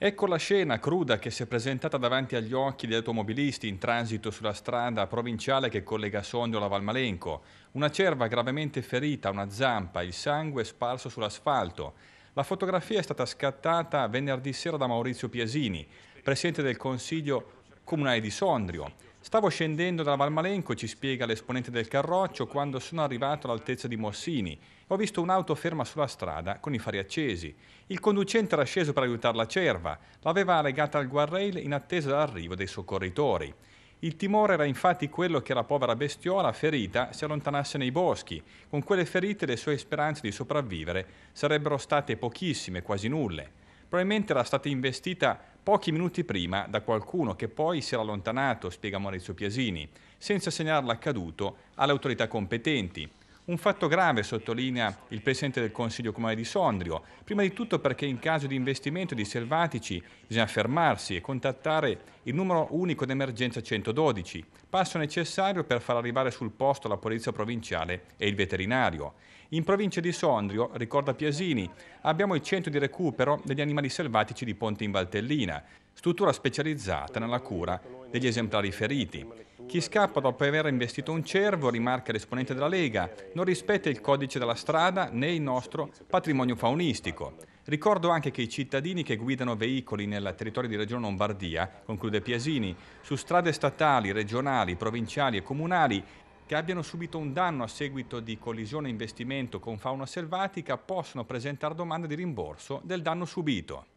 Ecco la scena cruda che si è presentata davanti agli occhi degli automobilisti in transito sulla strada provinciale che collega Sondrio alla Valmalenco. Una cerva gravemente ferita, una zampa, il sangue sparso sull'asfalto. La fotografia è stata scattata venerdì sera da Maurizio Piesini, presidente del Consiglio Comunale di Sondrio. Stavo scendendo dalla Valmalenco, ci spiega l'esponente del Carroccio, quando sono arrivato all'altezza di Mossini. Ho visto un'auto ferma sulla strada con i fari accesi. Il conducente era sceso per aiutare la cerva, l'aveva legata al guardrail in attesa dell'arrivo dei soccorritori. Il timore era infatti quello che la povera bestiola ferita si allontanasse nei boschi. Con quelle ferite le sue speranze di sopravvivere sarebbero state pochissime, quasi nulle probabilmente era stata investita pochi minuti prima da qualcuno che poi si era allontanato, spiega Maurizio Piasini, senza segnalare l'accaduto alle autorità competenti. Un fatto grave, sottolinea il Presidente del Consiglio Comunale di Sondrio, prima di tutto perché in caso di investimento di selvatici bisogna fermarsi e contattare il numero unico d'emergenza 112, passo necessario per far arrivare sul posto la polizia provinciale e il veterinario. In provincia di Sondrio, ricorda Piasini, abbiamo il centro di recupero degli animali selvatici di Ponte in Valtellina, struttura specializzata nella cura degli esemplari feriti. Chi scappa dopo aver investito un cervo, rimarca l'esponente della Lega, non rispetta il codice della strada né il nostro patrimonio faunistico. Ricordo anche che i cittadini che guidano veicoli nel territorio di Regione Lombardia, conclude Piasini, su strade statali, regionali, provinciali e comunali che abbiano subito un danno a seguito di collisione investimento con fauna selvatica possono presentare domanda di rimborso del danno subito.